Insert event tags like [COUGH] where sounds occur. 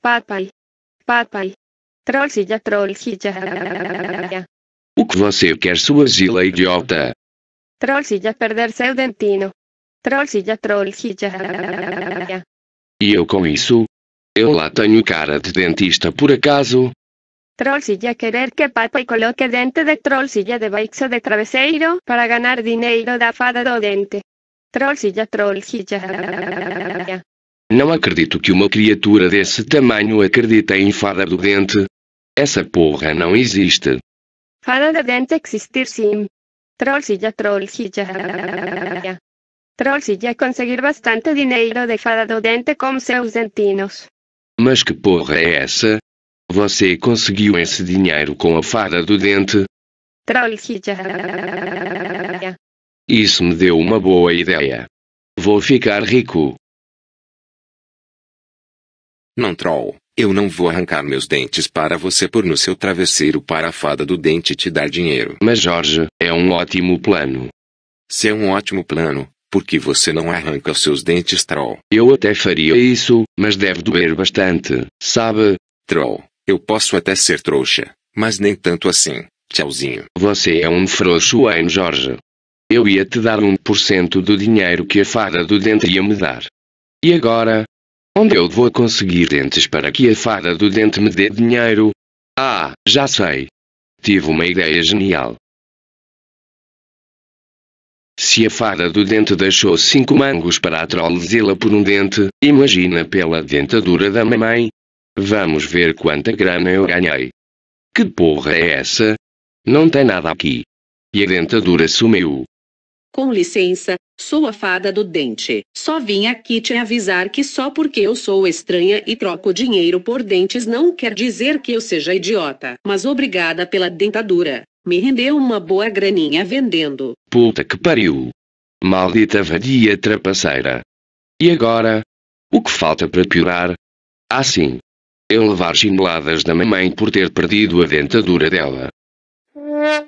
Papai. Papai. Trollsilla, trollsilla. O que você quer, sua zila idiota? Trollsilla perder seu dentino. Trollsilla, trollsilla. E eu com isso? Eu lá tenho cara de dentista por acaso? Trollsilla querer que papai coloque dente de trollsilla de baixo de travesseiro para ganhar dinheiro da fada do dente. Trollsilla, trollsilla. Não acredito que uma criatura desse tamanho acredite em fada do dente. Essa porra não existe. Fada do dente existir sim. Trollsilla, trollsilla. Trollsilla conseguir bastante dinheiro de fada do dente com seus dentinos. Mas que porra é essa? Você conseguiu esse dinheiro com a fada do dente? já. Isso me deu uma boa ideia. Vou ficar rico. Não troll, eu não vou arrancar meus dentes para você pôr no seu travesseiro para a fada do dente te dar dinheiro. Mas Jorge, é um ótimo plano. Se é um ótimo plano, por que você não arranca seus dentes, troll? Eu até faria isso, mas deve doer bastante, sabe? Troll, eu posso até ser trouxa, mas nem tanto assim. Tchauzinho. Você é um frouxo, hein, Jorge? Eu ia te dar 1% do dinheiro que a fada do dente ia me dar. E agora, Onde eu vou conseguir dentes para que a fada do dente me dê dinheiro? Ah, já sei. Tive uma ideia genial. Se a fada do dente deixou cinco mangos para a trollzila por um dente, imagina pela dentadura da mamãe. Vamos ver quanta grana eu ganhei. Que porra é essa? Não tem nada aqui. E a dentadura sumiu. Com licença, Sou a fada do dente. Só vim aqui te avisar que só porque eu sou estranha e troco dinheiro por dentes não quer dizer que eu seja idiota. Mas obrigada pela dentadura. Me rendeu uma boa graninha vendendo. Puta que pariu. Maldita vadia trapaceira. E agora? O que falta para piorar? Ah sim. Eu levar chineladas da mamãe por ter perdido a dentadura dela. [LAUGHS]